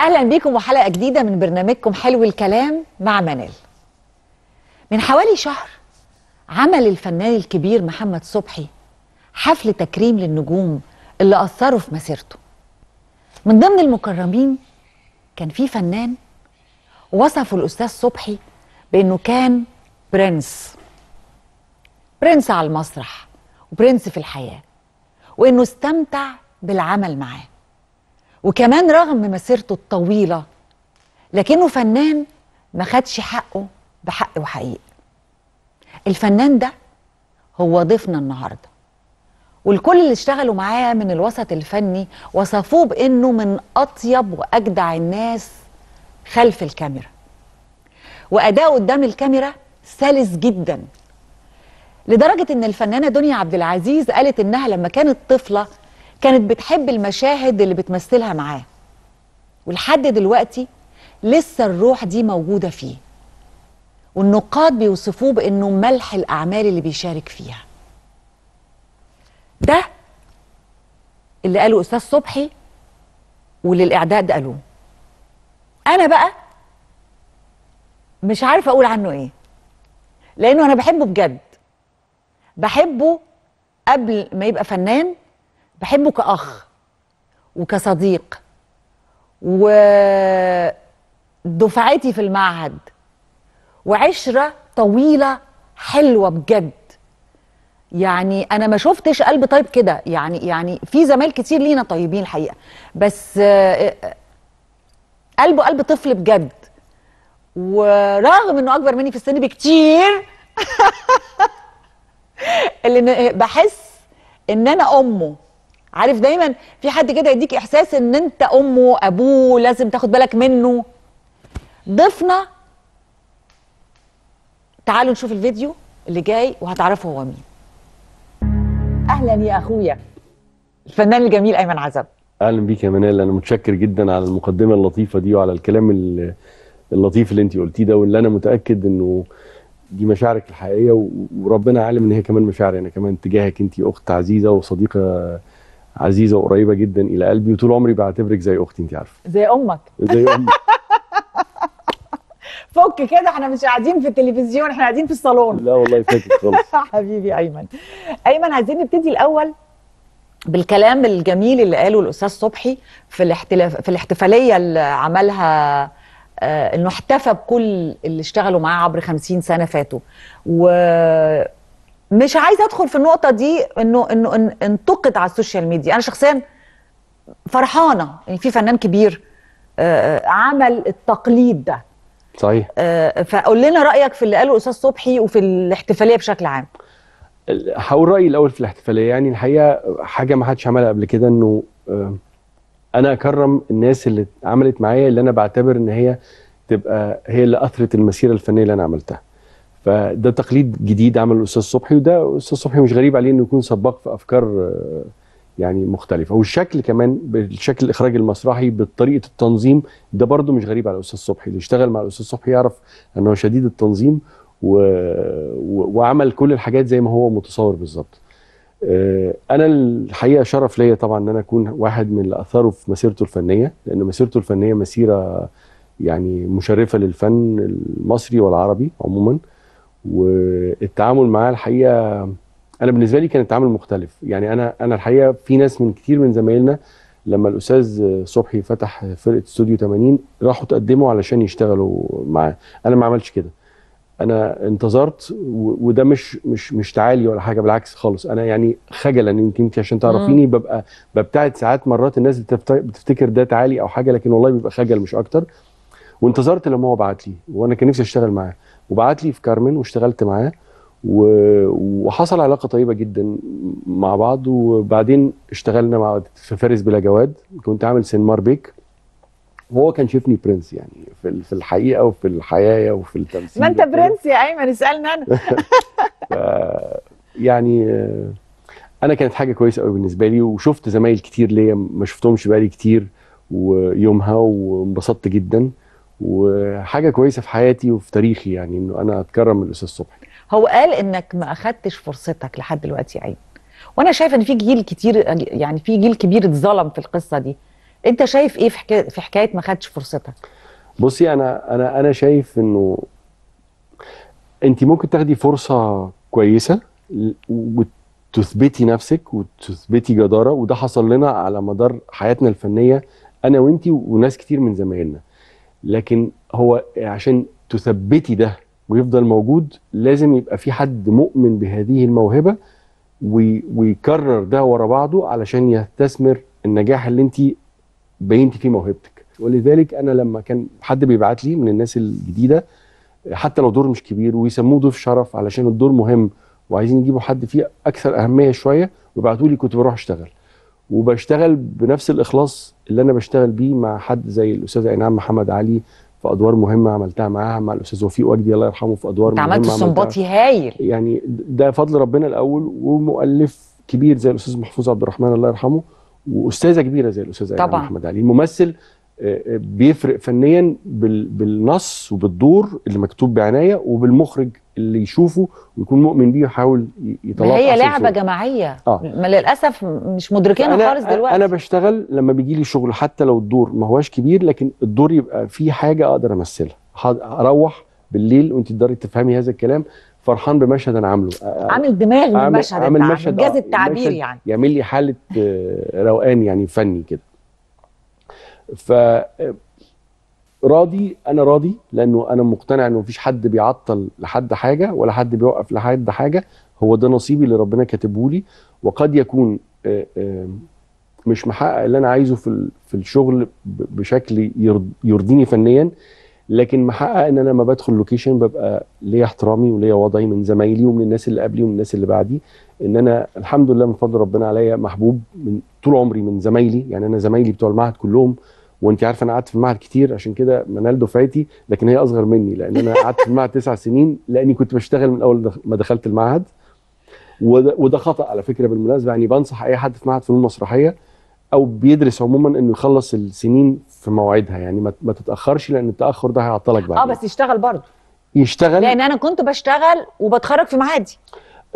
اهلا بيكم وحلقه جديده من برنامجكم حلو الكلام مع منال من حوالي شهر عمل الفنان الكبير محمد صبحي حفل تكريم للنجوم اللي اثروا في مسيرته من ضمن المكرمين كان في فنان وصفه الاستاذ صبحي بانه كان برنس برنس على المسرح وبرنس في الحياه وانه استمتع بالعمل معاه وكمان رغم مسيرته الطويلة لكنه فنان ما خدش حقه بحق وحقيقة الفنان ده هو ضيفنا النهاردة والكل اللي اشتغلوا معاه من الوسط الفني وصفوه بأنه من أطيب وأجدع الناس خلف الكاميرا وأداؤه قدام الكاميرا سلس جدا لدرجة أن الفنانة دنيا عبد العزيز قالت أنها لما كانت طفلة كانت بتحب المشاهد اللي بتمثلها معاه ولحد دلوقتي لسه الروح دي موجودة فيه والنقاد بيوصفوه بأنه ملح الأعمال اللي بيشارك فيها ده اللي قاله أستاذ صبحي واللي الإعداد قالوه أنا بقى مش عارفة أقول عنه إيه لأنه أنا بحبه بجد بحبه قبل ما يبقى فنان بحبه كأخ وكصديق ودفعتي في المعهد وعشرة طويلة حلوة بجد يعني انا ما شفتش قلب طيب كده يعني يعني في زمايل كتير لينا طيبين الحقيقه بس آه، آه، قلبه قلب طفل بجد ورغم انه اكبر مني في السن بكتير اللي بحس ان انا امه عارف دايما في حد كده يديك احساس ان انت امه ابوه لازم تاخد بالك منه ضفنا تعالوا نشوف الفيديو اللي جاي وهتعرفوا هو مين اهلا يا اخويا الفنان الجميل ايمن عزب اهلا بيك يا منال انا متشكر جدا على المقدمه اللطيفه دي وعلى الكلام اللطيف اللي انت قلتيه ده واللي انا متاكد انه دي مشاعرك الحقيقيه وربنا عالم ان هي كمان مشاعري انا كمان تجاهك انت اخت عزيزه وصديقه عزيزه وقريبه جدا الى قلبي وطول عمري بعتبرك زي اختي انت عارفه زي امك زي امك فك كده احنا مش قاعدين في التلفزيون احنا قاعدين في الصالون لا والله فاكر خالص حبيبي ايمن ايمن عايزين نبتدي الاول بالكلام الجميل اللي قاله الاستاذ صبحي في الاحتلاف في الاحتفاليه اللي عملها آه انه احتفى بكل اللي اشتغلوا معاه عبر 50 سنه فاتوا و مش عايزه ادخل في النقطه دي انه انه إن انتقد على السوشيال ميديا انا شخصيا فرحانه ان يعني في فنان كبير آه، آه، عمل التقليد ده صحيح آه، فقول لنا رايك في اللي قاله الاستاذ صبحي وفي الاحتفاليه بشكل عام هقول رايي الاول في الاحتفاليه يعني الحقيقه حاجه ما حدش عملها قبل كده انه انا اكرم الناس اللي عملت معايا اللي انا بعتبر ان هي تبقى هي اللي اثرت المسيره الفنيه اللي انا عملتها فده تقليد جديد عمله الاستاذ صبحي وده الاستاذ صبحي مش غريب عليه انه يكون سباق في افكار آه، يعني مختلفه والشكل كمان بالشكل الاخراج المسرحي بطريقه التنظيم ده برده مش غريب على الاستاذ صبحي اللي اشتغل مع الاستاذ صبحي يعرف انه شديد التنظيم و... و... وعمل كل الحاجات زي ما هو متصور بالظبط آه، انا الحقيقه شرف ليا طبعا ان انا اكون واحد من اللي اثروا في مسيرته الفنيه لان مسيرته الفنيه مسيره يعني مشرفه للفن المصري والعربي عموما والتعامل معاه الحقيقه انا بالنسبه لي كان التعامل مختلف يعني انا انا الحقيقه في ناس من كتير من زمايلنا لما الاستاذ صبحي فتح فرقه استوديو 80 راحوا تقدموا علشان يشتغلوا معاه انا ما عملتش كده انا انتظرت وده مش مش مش تعالي ولا حاجه بالعكس خالص انا يعني خجلا يمكن انت عشان تعرفيني ببقى ببتعد ساعات مرات الناس بتفتكر ده تعالي او حاجه لكن والله بيبقى خجل مش اكتر وانتظرت لما هو بعت لي وانا كان نفسي اشتغل معاه وبعت لي في كارمن واشتغلت معاه وحصل علاقه طيبه جدا مع بعض وبعدين اشتغلنا مع في فارس بلا جواد كنت عامل سينمار بيك وهو كان شايفني برنس يعني في في الحقيقه وفي الحياه وفي التمثيل ما انت برنس يا ايمن اسالنا انا يعني آه، انا كانت حاجه كويسه قوي بالنسبه لي وشفت زمايل كتير ليا ما شفتهمش بقالي كتير ويومها وانبسطت جدا وحاجه كويسه في حياتي وفي تاريخي يعني انه انا اتكرم الاستاذ صبحي هو قال انك ما اخدتش فرصتك لحد دلوقتي يا عين وانا شايف ان في جيل كتير يعني في جيل كبير اتظلم في القصه دي انت شايف ايه في حكايه في حكايه ما أخدتش فرصتك بصي انا انا انا شايف انه انت ممكن تاخدي فرصه كويسه وتثبتي نفسك وتثبتي جداره وده حصل لنا على مدار حياتنا الفنيه انا وانت وناس كتير من زمايلنا لكن هو عشان تثبتي ده ويفضل موجود لازم يبقى في حد مؤمن بهذه الموهبه ويكرر ده ورا بعضه علشان يستثمر النجاح اللي انت بينتي فيه موهبتك ولذلك انا لما كان حد بيبعت لي من الناس الجديده حتى لو دور مش كبير ويسموه ضيف شرف علشان الدور مهم وعايزين يجيبوا حد فيه اكثر اهميه شويه ويبعتوا لي كنت بروح اشتغل وبشتغل بنفس الاخلاص اللي انا بشتغل بيه مع حد زي الاستاذ اينعام محمد علي في ادوار مهمه عملتها معاها مع الاستاذ وفيق وجدي الله يرحمه في ادوار مهمه عملت صنباطي هايل يعني ده فضل ربنا الاول ومؤلف كبير زي الاستاذ محفوظ عبد الرحمن الله يرحمه واستاذه كبيره زي الاستاذ ايمن محمد علي ممثل بيفرق فنيا بالنص وبالدور اللي مكتوب بعنايه وبالمخرج اللي يشوفه ويكون مؤمن بيه ويحاول يطلع هي لعبه صوت. جماعيه آه. ما للاسف مش مدركينها خالص دلوقتي انا بشتغل لما بيجي لي شغل حتى لو الدور ما هواش كبير لكن الدور يبقى فيه حاجه اقدر امثلها اروح بالليل وانت تقدري تفهمي هذا الكلام فرحان بمشهد انا عامله عامل دماغ من المشهد عامل مشهد انجاز آه، التعبير يعني يعمل لي حاله آه، روقان يعني فني كده ف راضي انا راضي لانه انا مقتنع انه مفيش حد بيعطل لحد حاجه ولا حد بيوقف لحد حاجه هو ده نصيبي اللي ربنا كاتبه لي وقد يكون آه، مش محقق اللي انا عايزه في في الشغل بشكل يرضيني فنيا لكن محقق ان انا لما بدخل لوكيشن ببقى ليا احترامي وليا وضعي من زمايلي ومن الناس اللي قبلي ومن الناس اللي بعدي ان انا الحمد لله من فضل ربنا عليا محبوب من طول عمري من زمايلي يعني انا زمايلي بتوع المعهد كلهم وانت عارفه انا قعدت في المعهد كتير عشان كده منال دفعتي لكن هي اصغر مني لان انا قعدت في المعهد تسع سنين لاني كنت بشتغل من اول ما دخلت المعهد وده, وده خطا على فكره بالمناسبه يعني بنصح اي حد في معهد فنون مسرحيه او بيدرس عموما انه يخلص السنين في مواعيدها يعني ما تتاخرش لان التاخر ده هيعطلك بعد اه بس يشتغل برضه يشتغل لان انا كنت بشتغل وبتخرج في معادي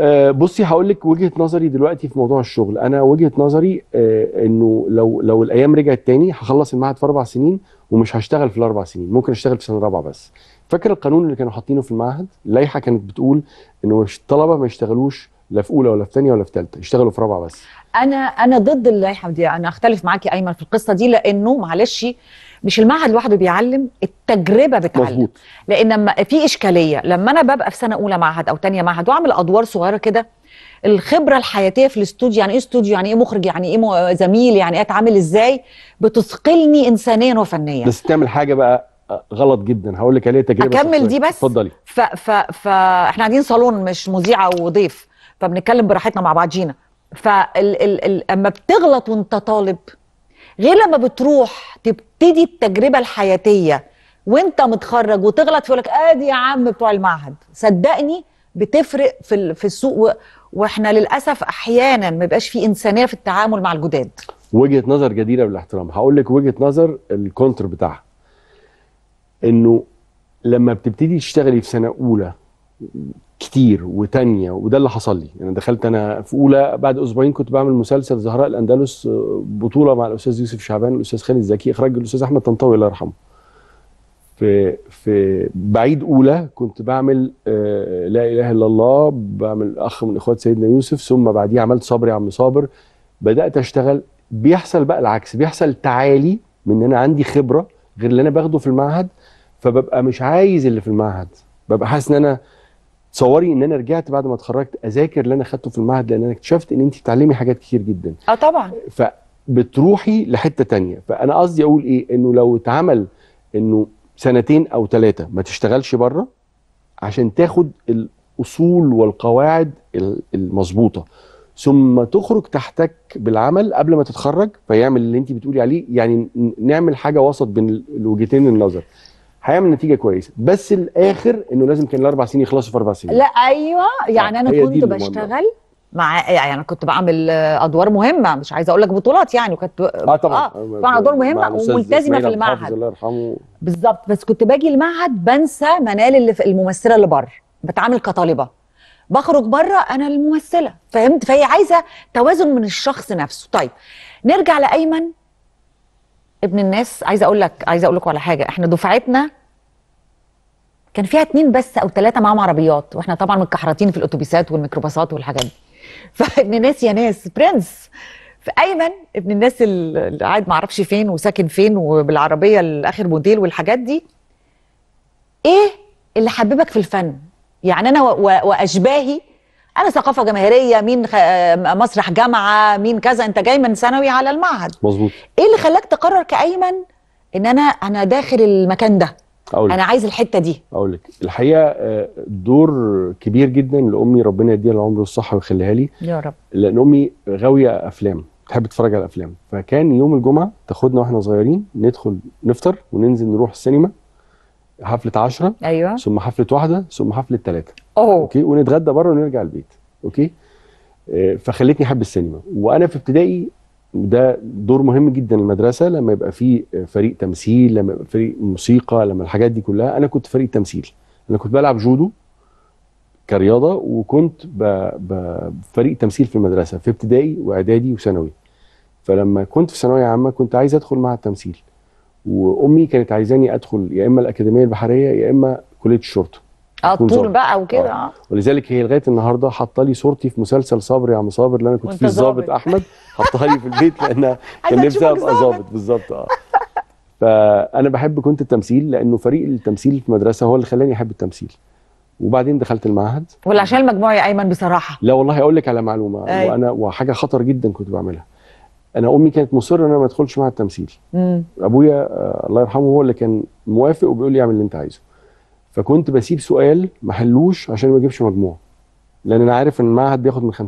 آه، بصي هقول لك وجهه نظري دلوقتي في موضوع الشغل انا وجهه نظري آه، انه لو لو الايام رجعت تاني هخلص المعهد في اربع سنين ومش هشتغل في الاربع سنين ممكن اشتغل في سنه رابعه بس فاكر القانون اللي كانوا حاطينه في المعهد اللائحه كانت بتقول انه الطلبه ما يشتغلوش لا في اولى ولا في ثانيه ولا في ثالثه يشتغلوا في رابعه بس انا انا ضد اللائحه دي انا اختلف معاكي ايمن في القصه دي لانه معلش مش المعهد لوحده بيعلم التجربه بتعلم مظبوط. لان لما في اشكاليه لما انا ببقى في سنه اولى معهد او ثانيه معهد واعمل ادوار صغيره كده الخبره الحياتيه في الاستوديو يعني ايه استوديو يعني ايه مخرج يعني ايه زميل يعني ايه اتعامل ازاي بتثقلني انسانيا وفنيا بس تعمل حاجه بقى آه، غلط جدا هقول لك عليه تجربه اكمل دي بس اتفضلي ف ف فاحنا قاعدين صالون مش مذيعه وضيف فبنتكلم براحتنا مع بعض جينا فاما بتغلط وانت طالب غير لما بتروح تبتدي التجربه الحياتيه وانت متخرج وتغلط فيقول لك ادي آه، يا عم بتوع المعهد صدقني بتفرق في في السوق واحنا للاسف احيانا ما بيبقاش في انسانيه في التعامل مع الجداد وجهه نظر جديره بالاحترام هقول لك وجهه نظر الكونتر بتاعها انه لما بتبتدي تشتغلي في سنه اولى كتير وتانية وده اللي حصل لي انا يعني دخلت انا في اولى بعد اسبوعين كنت بعمل مسلسل زهراء الاندلس آه، بطوله مع الاستاذ يوسف شعبان والاستاذ خالد زكي اخراج الاستاذ احمد طنطاوي الله يرحمه في في بعيد اولى كنت بعمل آه، لا اله الا الله بعمل اخ من اخوات سيدنا يوسف ثم بعديه عملت صبري يا عم صابر بدات اشتغل بيحصل بقى العكس بيحصل تعالي من انا عندي خبره غير اللي انا باخده في المعهد فببقى مش عايز اللي في المعهد ببقى حاسس ان انا تصوري ان انا رجعت بعد ما اتخرجت اذاكر اللي انا خدته في المعهد لان انا اكتشفت ان انت بتتعلمي حاجات كتير جدا اه طبعا فبتروحي لحته تانية فانا قصدي اقول ايه انه لو اتعمل انه سنتين او ثلاثه ما تشتغلش بره عشان تاخد الاصول والقواعد المظبوطه ثم تخرج تحتك بالعمل قبل ما تتخرج فيعمل اللي انت بتقولي عليه يعني نعمل حاجه وسط بين الوجهتين النظر هيعمل نتيجه كويسه بس الاخر انه لازم كان الاربع سنين يخلصوا في اربع سنين لا ايوه يعني انا كنت بشتغل مع يعني انا كنت بعمل ادوار مهمه مش عايزه اقول لك بطولات يعني وكانت اه, آه، طبعا آه, آه، ادوار مهمه وملتزمه في المعهد الله يرحمه بالظبط بس كنت باجي المعهد بنسى منال اللي في الممثله اللي بره بتعامل كطالبه بخرج بره انا الممثله فهمت فهي عايزه توازن من الشخص نفسه طيب نرجع لايمن ابن الناس عايزه اقول لك عايزه اقول لكم على حاجه احنا دفعتنا كان فيها اتنين بس او ثلاثه معاهم عربيات واحنا طبعا متكحرتين في الاتوبيسات والميكروباصات والحاجات دي فابن الناس يا ناس برنس فايمن ابن الناس اللي قاعد معرفش فين وساكن فين وبالعربيه الاخر موديل والحاجات دي ايه اللي حببك في الفن يعني انا واشباهي انا ثقافه جماهيريه مين خ... آه، مسرح جامعه مين كذا انت جاي من ثانوي على المعهد مظبوط ايه اللي خلاك تقرر كايمن ان انا انا داخل المكان ده أقولك. انا عايز الحته دي اقول لك الحقيقه آه، دور كبير جدا لامي ربنا يديها العمر والصحه ويخليها لي يا رب لان امي غاويه افلام تحب تتفرج على الافلام فكان يوم الجمعه تاخدنا واحنا صغيرين ندخل نفطر وننزل نروح السينما حفله 10 ايوه ثم حفله واحده ثم حفله ثلاثه اوكي ونتغدى بره ونرجع البيت اوكي آه، فخلتني احب السينما وانا في ابتدائي ده دور مهم جدا المدرسه لما يبقى في فريق تمثيل لما يبقى فريق موسيقى لما الحاجات دي كلها انا كنت فريق تمثيل انا كنت بلعب جودو كرياضه وكنت بفريق تمثيل في المدرسه في ابتدائي واعدادي وثانوي فلما كنت في ثانويه عامه كنت عايز ادخل مع التمثيل وامي كانت عايزاني ادخل يا اما الاكاديميه البحريه يا اما كليه الشرطه اه طول بقى وكده اه ولذلك هي لغايه النهارده حاطه لي صورتي في مسلسل صابر يا عم صابر اللي انا كنت فيه الظابط احمد حاطها لي في البيت لانها كان نفسها ابقى ظابط بالظبط اه فانا بحب كنت التمثيل لانه فريق التمثيل في المدرسه هو اللي خلاني احب التمثيل وبعدين دخلت المعهد ولا عشان المجموع يا ايمن بصراحه لا والله اقول لك على معلومه أي. وانا وحاجه خطر جدا كنت بعملها انا امي كانت مصره ان انا ما ادخلش معهد تمثيل ابويا آه، الله يرحمه هو اللي كان موافق وبيقول لي اعمل اللي انت عايزه فكنت بسيب سؤال ما حلوش عشان ما اجيبش مجموع لان انا عارف ان المعهد بياخد من 50%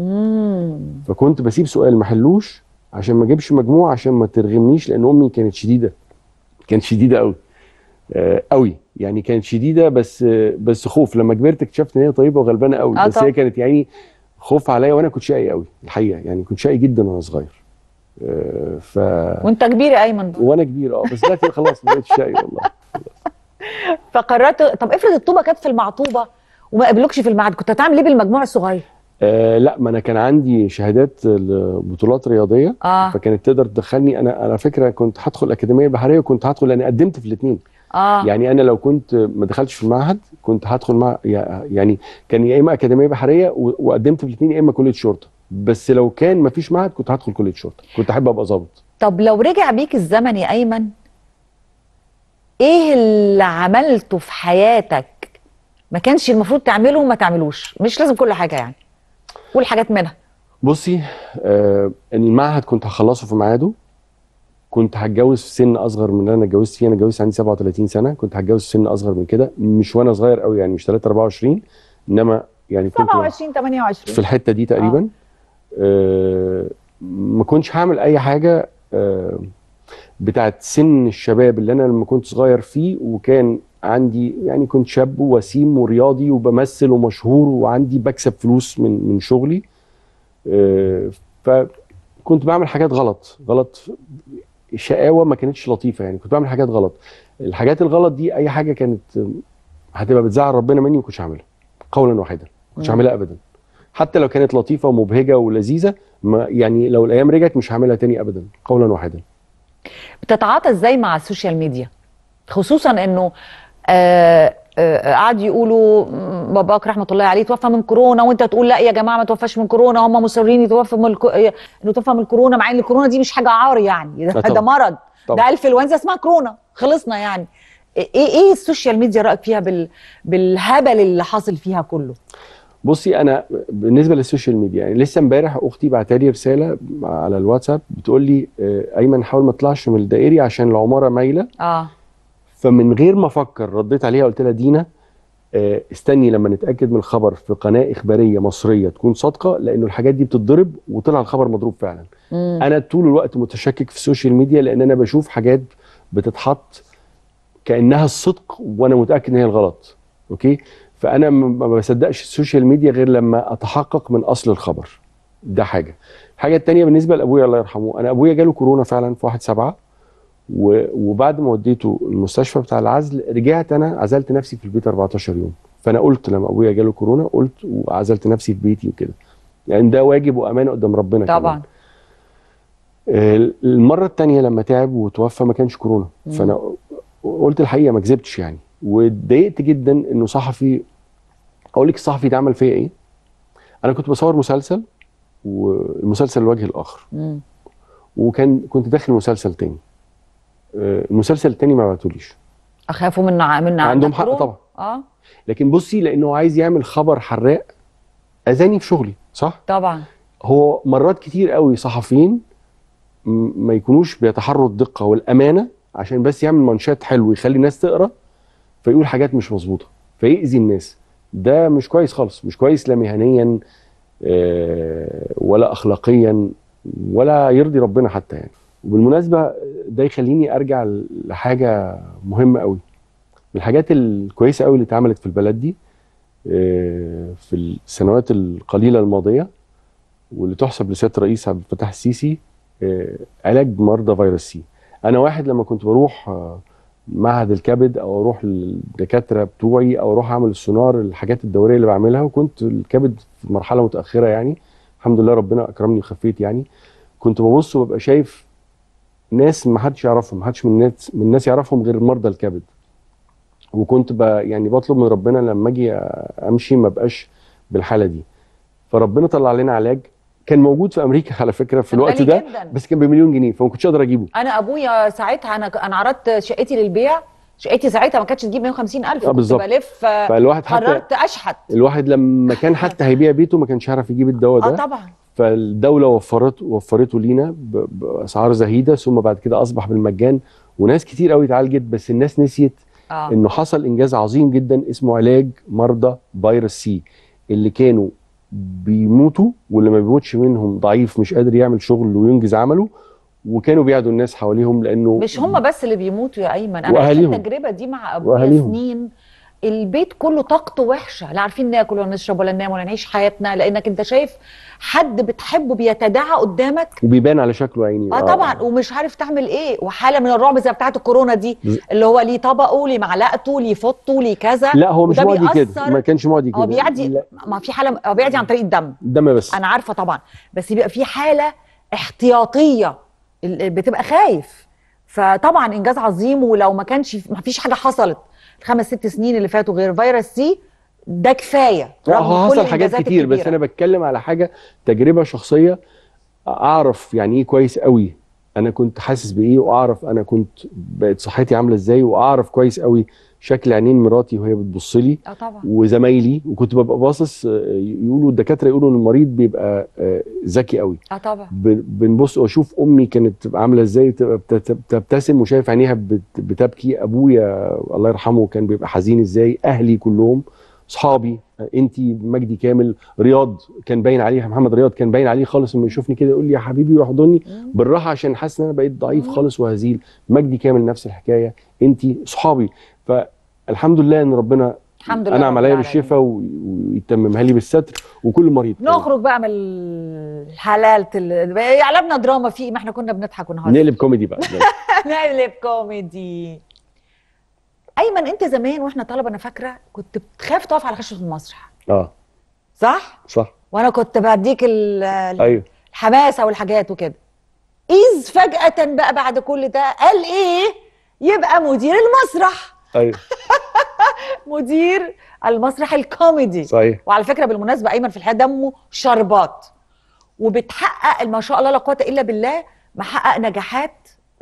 مم. فكنت بسيب سؤال ما حلوش عشان ما اجيبش مجموع عشان ما ترغمنيش لان امي كانت شديده كانت شديده قوي قوي آه، يعني كانت شديده بس آه، بس خوف لما كبرت اكتشفت ان هي طيبه وغلبانه قوي بس هي كانت يعني خوف عليا وانا كنت شقي قوي الحقيقه يعني كنت شقي جدا وانا صغير آه، ف وانت كبير يا ايمن وانا كبير اه بس دلوقتي خلاص ما بقتش شقي والله فقررت طب افرض الطوبه كانت في المعطوبه وما قابلوكش في المعهد كنت هتعمل ايه بالمجموع الصغير؟ آه لا ما انا كان عندي شهادات لبطولات رياضيه آه. فكانت تقدر تدخلني انا على فكره كنت هدخل اكاديميه بحريه وكنت هدخل لاني يعني قدمت في الاثنين آه. يعني انا لو كنت ما دخلتش في المعهد كنت هدخل مع يعني كان يا اما اكاديميه بحريه وقدمت في الاثنين يا اما كليه شرطه بس لو كان مفيش معهد كنت هدخل كليه شرطه كنت احب ابقى ظابط طب لو رجع بيك الزمن يا ايمن ايه اللي عملته في حياتك ما كانش المفروض تعمله وما تعملوش مش لازم كل حاجه يعني قول حاجات منها بصي آه المعهد كنت هخلصه في ميعاده كنت هتجوز في سن اصغر من اللي انا اتجوزت فيه انا اتجوزت عندي 37 سنه كنت هتجوز في سن اصغر من كده مش وانا صغير قوي يعني مش 3 24 انما يعني كنت 27 28 في الحته دي تقريبا آه. آه، ما كنتش هعمل اي حاجه آه، بتاعت سن الشباب اللي انا لما كنت صغير فيه وكان عندي يعني كنت شاب ووسيم ورياضي وبمثل ومشهور وعندي بكسب فلوس من من شغلي آه، فكنت بعمل حاجات غلط غلط شقاوه ما كانتش لطيفه يعني كنت بعمل حاجات غلط الحاجات الغلط دي اي حاجه كانت هتبقى بتزعل ربنا مني ما كنتش هعملها قولا واحدا ما كنتش هعملها ابدا حتى لو كانت لطيفه ومبهجه ولذيذه ما يعني لو الايام رجعت مش هعملها تاني ابدا قولا واحدا بتتعاطى ازاي مع السوشيال ميديا خصوصا انه آه، آه، قعد يقولوا باباك رحمه الله عليه توفى من كورونا وانت تقول لا يا جماعه ما توفاش من كورونا هم مصرين يتوفى من الكو... انه توفى من الكورونا مع ان الكورونا دي مش حاجه عار يعني ده, آه، ده مرض طبعا. ده انفلونزا اسمها كورونا خلصنا يعني إيه،, ايه ايه السوشيال ميديا رايك فيها بال... بالهبل اللي حاصل فيها كله بصي انا بالنسبه للسوشيال ميديا يعني لسه امبارح اختي بعتت لي رساله على الواتساب بتقول لي آه، ايمن حاول ما تطلعش من الدائري عشان العماره مايله اه فمن غير ما افكر رديت عليها قلت لها دينا آه، استني لما نتاكد من الخبر في قناه اخباريه مصريه تكون صادقه لانه الحاجات دي بتتضرب وطلع الخبر مضروب فعلا مم. انا طول الوقت متشكك في السوشيال ميديا لان انا بشوف حاجات بتتحط كانها الصدق وانا متاكد ان هي الغلط اوكي فانا ما بصدقش السوشيال ميديا غير لما اتحقق من اصل الخبر ده حاجه الحاجه الثانيه بالنسبه لابويا الله يرحمه انا ابويا جاله كورونا فعلا في 1 7 وبعد ما وديته المستشفى بتاع العزل رجعت انا عزلت نفسي في البيت 14 يوم فانا قلت لما ابويا جاله كورونا قلت وعزلت نفسي في بيتي وكده يعني ده واجب وامانه قدام ربنا طبعا كمان. المره الثانيه لما تعب وتوفى ما كانش كورونا فانا قلت الحقيقه ما كذبتش يعني واتضايقت جدا انه صحفي اقول لك الصحفي ده عمل فيا ايه انا كنت بصور مسلسل والمسلسل الوجه الاخر مم. وكان كنت داخل مسلسل تاني آه، المسلسل التاني ما بعتوليش اخافوا من من عندهم حق طبعا اه لكن بصي لانه عايز يعمل خبر حراق اذاني في شغلي صح طبعا هو مرات كتير قوي صحفيين ما يكونوش بيتحروا الدقه والامانه عشان بس يعمل منشات حلو يخلي الناس تقرا فيقول حاجات مش مظبوطه فيأذي الناس ده مش كويس خالص مش كويس لا مهنيا آه، ولا اخلاقيا ولا يرضي ربنا حتى يعني وبالمناسبه ده يخليني ارجع لحاجه مهمه قوي من الحاجات الكويسه قوي اللي اتعملت في البلد دي آه، في السنوات القليله الماضيه واللي تحسب لسياده الرئيس عبد الفتاح السيسي آه، علاج مرضى فيروس سي انا واحد لما كنت بروح معهد الكبد او اروح للدكاتره بتوعي او اروح اعمل السونار الحاجات الدوريه اللي بعملها وكنت الكبد في مرحله متاخره يعني الحمد لله ربنا اكرمني وخفيت يعني كنت ببص وببقى شايف ناس ما حدش يعرفهم ما حدش من الناس من الناس يعرفهم غير مرضى الكبد وكنت يعني بطلب من ربنا لما اجي امشي ما بقاش بالحاله دي فربنا طلع لنا علاج كان موجود في امريكا على فكره في الوقت ده بس كان بمليون جنيه فما كنتش اقدر اجيبه انا ابويا ساعتها انا انا عرضت شقتي للبيع شقتي ساعتها ما كانتش تجيب 150000 آه، كنت بلف آه، فالواحد قررت اشحت الواحد لما كان حتى هيبيع بيته ما كانش هيعرف يجيب الدواء آه، ده اه طبعا فالدوله وفرت وفرته لينا باسعار زهيده ثم بعد كده اصبح بالمجان وناس كتير قوي اتعالجت بس الناس نسيت آه. انه حصل انجاز عظيم جدا اسمه علاج مرضى فيروس سي اللي كانوا بيموتوا واللي ما بيموتش منهم ضعيف مش قادر يعمل شغل وينجز عمله وكانوا بيعدوا الناس حواليهم لانه مش هم بس اللي بيموتوا يا ايمن انا عشان التجربه دي مع ابويا سنين البيت كله طاقته وحشه لا عارفين ناكل ولا نشرب ولا ننام ولا نعيش حياتنا لانك انت شايف حد بتحبه بيتداعى قدامك وبيبان على شكله عيني اه, آه. طبعا آه. ومش عارف تعمل ايه وحاله من الرعب زي بتاعه الكورونا دي اللي هو ليه طبقه ليه معلقته ليه فطه ليه كذا لا هو مش معدي كده ما كانش معدي كده هو بيعدي ما في حاله هو بيعدي عن طريق الدم الدم بس انا عارفه طبعا بس بيبقى في حاله احتياطيه بتبقى خايف فطبعا انجاز عظيم ولو ما كانش ما فيش حاجه حصلت الخمس ست سنين اللي فاتوا غير فيروس سي ده كفايه هو حصل حاجات كتير بس انا بتكلم على حاجه تجربه شخصيه اعرف يعني ايه كويس قوي انا كنت حاسس بايه واعرف انا كنت بقت صحتي عامله ازاي واعرف كويس قوي شكل عينين مراتي وهي بتبص لي اه طبعا وزمايلي وكنت ببقى باصص آه، يقولوا الدكاتره يقولوا ان المريض بيبقى آه، ذكي قوي اه طبعا بنبص واشوف امي كانت عامله ازاي بتبتسم وشايف عينيها بتبكي ابويا الله يرحمه كان بيبقى حزين ازاي اهلي كلهم اصحابي انت مجدي كامل رياض كان باين عليه محمد رياض كان باين عليه خالص لما يشوفني كده يقول لي يا حبيبي يحضني بالراحه عشان حاسس ان انا بقيت ضعيف خالص وهزيل مجدي كامل نفس الحكايه انت صحابي فالحمد لله ان ربنا الحمد لله انعم عليا بالشفاء ويتممها لي بالستر وكل مريض نخرج بقى من الحلال يعلمنا يعني دراما في ما احنا كنا بنضحك ونهزر نقلب كوميدي بقى نقلب كوميدي انت زمان واحنا طلبه انا فاكره كنت بتخاف تقف على خشبه المسرح اه صح صح وانا كنت بديك أيوه. الحماسه والحاجات وكده ايز فجاه بقى بعد كل ده قال ايه يبقى مدير المسرح ايوه مدير المسرح الكوميدي صحيح وعلى فكره بالمناسبه ايمن في الحياه دمه شربات وبتحقق ما شاء الله لا قوه الا بالله محقق نجاحات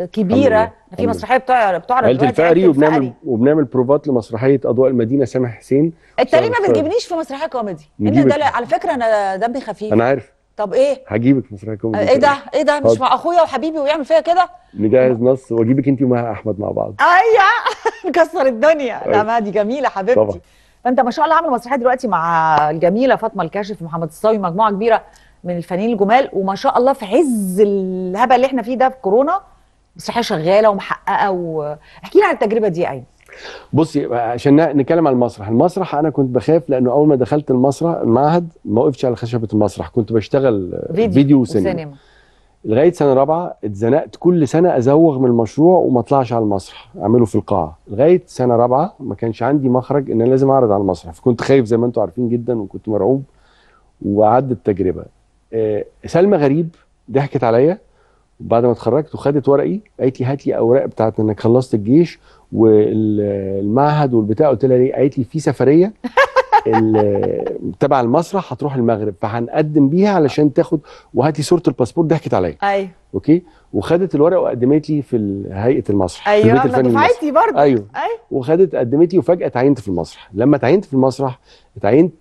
كبيره في مسرحيه بتعرض بتعرض عيله الفقري وبنعمل وبنعمل بروفات لمسرحيه اضواء المدينه سامح حسين التاني ما بتجيبنيش في مسرحيه كوميدي الا ده على فكره انا دمي خفيف انا عارف طب ايه هجيبك في مسرحيه كوميدي ايه ده ايه ده مش مع اخويا وحبيبي ويعمل فيا كده نجهز نص واجيبك انت ومها احمد مع بعض ايوه نكسر الدنيا طيب. لا ما دي جميله حبيبتي طبعا فانت ما شاء الله عامل مسرحيه دلوقتي مع الجميله فاطمه الكاشف ومحمد الصاوي مجموعه كبيره من الفنانين الجمال وما شاء الله في عز الهبل اللي احنا فيه ده في كورونا مسرحيه شغاله ومحققه واحكي لي عن التجربه دي ايمن بصي عشان نتكلم على المسرح المسرح انا كنت بخاف لانه اول ما دخلت المسرح المعهد ما وقفتش على خشبه المسرح كنت بشتغل فيديو, فيديو وسينما, وسينما. لغايه سنه رابعه اتزنقت كل سنه ازوغ من المشروع وما اطلعش على المسرح اعمله في القاعه لغايه سنه رابعه ما كانش عندي مخرج ان انا لازم اعرض على المسرح فكنت خايف زي ما انتم عارفين جدا وكنت مرعوب وعدت التجربه آه، سلمى غريب ضحكت عليا بعد ما اتخرجت وخدت ورقي قالت لي هات لي اوراق بتاعت انك خلصت الجيش والمعهد والبتاع قلت لها ليه قالت لي في سفريه تبع المسرح هتروح المغرب فهنقدم بيها علشان تاخد وهاتي صوره الباسبور ضحكت عليا ايوه اوكي وخدت الورق وقدمت لي في هيئه المسرح ايوه في البيت دفعتي برضه ايوه ايوه وخدت قدمت لي وفجاه اتعينت في المسرح لما اتعينت في المسرح اتعينت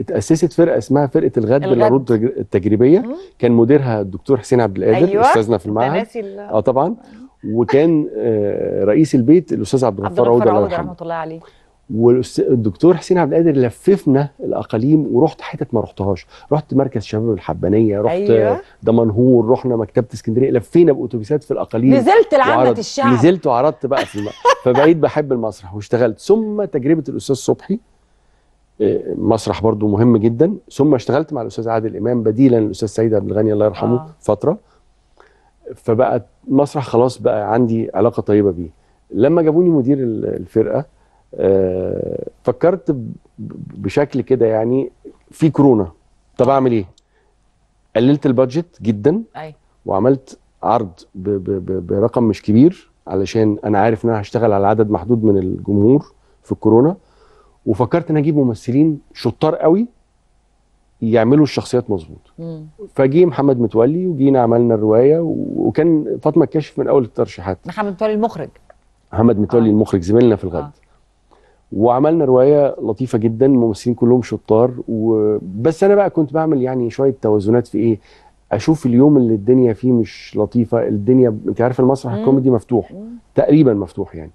اتاسست فرقه اسمها فرقه الغد بالعروض التجريبيه كان مديرها الدكتور حسين عبد القادر أيوة. استاذنا في المعهد اه طبعا وكان آه، رئيس البيت الاستاذ عبد الغفار عوده الله رحمه الله عليه والدكتور حسين عبد القادر لففنا الاقاليم ورحت حتت ما رحتهاش رحت مركز شباب الحبانيه رحت أيوة. دمنهور رحنا مكتبه اسكندريه لفينا باتوبيسات في الاقاليم نزلت لعامه الشعب نزلت وعرضت بقى في الم... فبقيت بحب المسرح واشتغلت ثم تجربه الاستاذ صبحي آه، مسرح برضو مهم جدا ثم اشتغلت مع الاستاذ عادل امام بديلا للاستاذ سعيد عبد الغني الله يرحمه آه. فتره فبقى مسرح خلاص بقى عندي علاقه طيبه بيه لما جابوني مدير الفرقه آه، فكرت بشكل كده يعني في كورونا طب اعمل ايه قللت البادجت جدا وعملت عرض برقم مش كبير علشان انا عارف ان انا هشتغل على عدد محدود من الجمهور في الكورونا وفكرت ان اجيب ممثلين شطار قوي يعملوا الشخصيات مظبوط فجي محمد متولي وجينا عملنا الروايه وكان فاطمه كاشف من اول الترشيحات محمد متولي المخرج محمد متولي آه. المخرج زميلنا في الغد آه. وعملنا روايه لطيفه جدا الممثلين كلهم شطار وبس انا بقى كنت بعمل يعني شويه توازنات في ايه اشوف اليوم اللي الدنيا فيه مش لطيفه الدنيا انت عارف المسرح الكوميدي مفتوح مم. تقريبا مفتوح يعني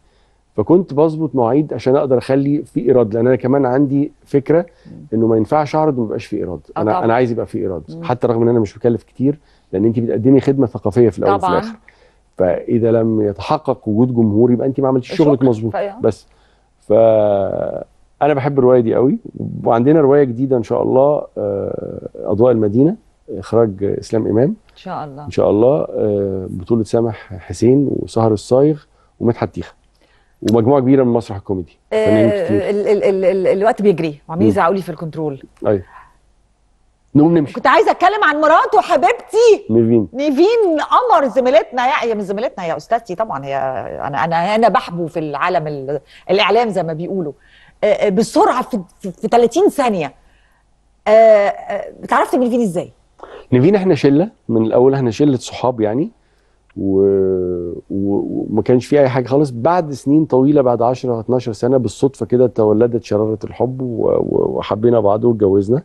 فكنت بظبط مواعيد عشان اقدر اخلي في ايراد لان انا كمان عندي فكره انه ما ينفعش اعرض وما يبقاش في ايراد آه، انا طبعا. انا عايز يبقى في ايراد حتى رغم ان انا مش مكلف كتير لان انت بتقدمي خدمه ثقافيه في الاول وفي الاخر فاذا لم يتحقق وجود جمهور يبقى انت ما عملتيش شغلك مظبوط بس ف انا بحب الروايه دي قوي وعندنا روايه جديده ان شاء الله آه، اضواء المدينه اخراج اسلام امام ان شاء الله ان شاء الله آه، بطوله سامح حسين وسهر الصايغ ومدحت تيخه ومجموعه كبيره من المسرح الكوميدي آه كتير. ال ال ال ال الوقت بيجري وعمالين يزعقوا لي في الكنترول ايوه نقوم نمشي كنت عايزه اتكلم عن مراته وحبيبتي نيفين نيفين قمر زميلتنا هي من زميلتنا هي استاذتي طبعا هي انا انا انا بحبو في العالم الاعلام زي ما بيقولوا آه، آه، بسرعه في, في 30 ثانيه اتعرفت آه، بنيفين ازاي؟ نيفين احنا شله من الاول احنا شله صحاب يعني وما و... كانش في اي حاجه خالص بعد سنين طويله بعد 10 12 سنه بالصدفه كده تولدت شراره الحب و... وحبينا بعض واتجوزنا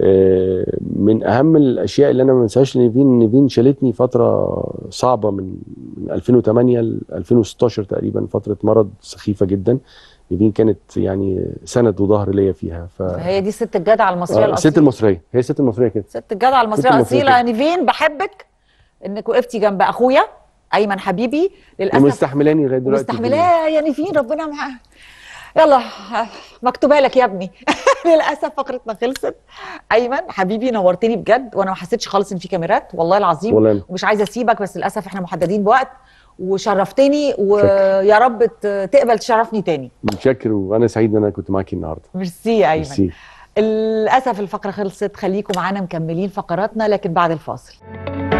آه، من اهم الاشياء اللي انا ما انساهاش نيفين نيفين شالتني فتره صعبه من من 2008 ل 2016 تقريبا فتره مرض سخيفه جدا نيفين كانت يعني سند وظهر ليا فيها ف... فهي دي الست الجدعه المصريه آه الست المصريه هي الست المصريه كده الست الجدعه المصريه الاصيله نيفين بحبك انك وقفتي جنب اخويا ايمن حبيبي للاسف ومستحملاني لغايه دلوقتي مستحملاه يعني فين ربنا معاه يلا مكتوبه لك يا ابني للاسف فقرتنا خلصت ايمن حبيبي نورتني بجد وانا ما حسيتش خالص ان في كاميرات والله العظيم والله. ومش عايزه اسيبك بس للاسف احنا محددين بوقت وشرفتني ويا رب تقبل تشرفني تاني متشكر وانا سعيد ان انا كنت معاكي النهارده ميرسي يا ايمن مرسي. للاسف الفقره خلصت خليكم معانا مكملين فقراتنا لكن بعد الفاصل